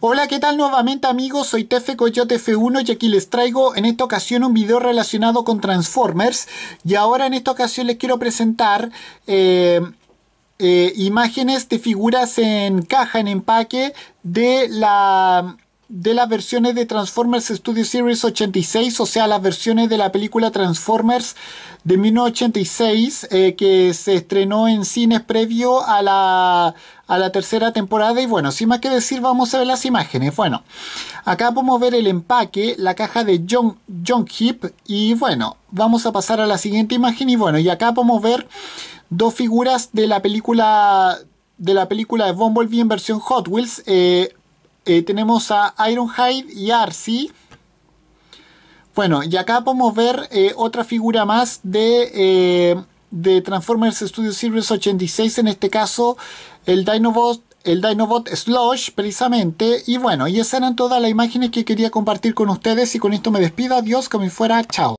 Hola, ¿qué tal nuevamente amigos? Soy Tefe Coyote F1 y aquí les traigo en esta ocasión un video relacionado con Transformers. Y ahora en esta ocasión les quiero presentar... Eh, eh, imágenes de figuras en caja, en empaque de la de las versiones de Transformers Studio Series 86, o sea, las versiones de la película Transformers de 1986, eh, que se estrenó en cines previo a la, tercera temporada. Y bueno, sin más que decir, vamos a ver las imágenes. Bueno, acá podemos ver el empaque, la caja de John, John Heap, y bueno, vamos a pasar a la siguiente imagen. Y bueno, y acá podemos ver dos figuras de la película de la película de Bumblebee en versión Hot Wheels. Eh, eh, tenemos a Ironhide y Arcee. Bueno, y acá podemos ver eh, otra figura más de, eh, de, Transformers Studio Series 86, en este caso el Dinobot, el Dinobot Slush, precisamente. Y bueno, y esas eran todas las imágenes que quería compartir con ustedes y con esto me despido. Adiós, como fuera, chao.